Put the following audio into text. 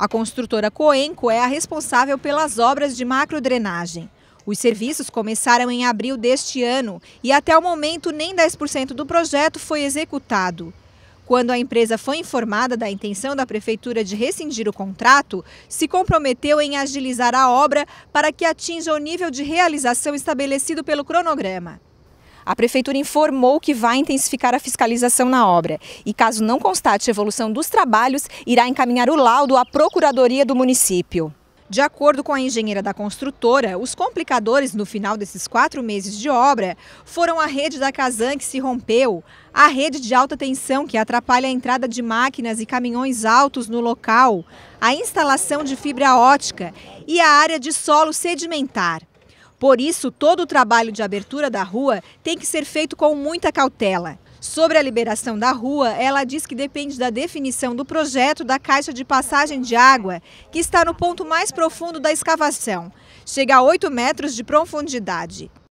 A construtora Coenco é a responsável pelas obras de macrodrenagem. Os serviços começaram em abril deste ano e até o momento nem 10% do projeto foi executado. Quando a empresa foi informada da intenção da prefeitura de rescindir o contrato, se comprometeu em agilizar a obra para que atinja o nível de realização estabelecido pelo cronograma. A Prefeitura informou que vai intensificar a fiscalização na obra e, caso não constate evolução dos trabalhos, irá encaminhar o laudo à Procuradoria do município. De acordo com a engenheira da construtora, os complicadores no final desses quatro meses de obra foram a rede da Casan que se rompeu, a rede de alta tensão que atrapalha a entrada de máquinas e caminhões altos no local, a instalação de fibra ótica e a área de solo sedimentar. Por isso, todo o trabalho de abertura da rua tem que ser feito com muita cautela. Sobre a liberação da rua, ela diz que depende da definição do projeto da caixa de passagem de água, que está no ponto mais profundo da escavação. Chega a 8 metros de profundidade.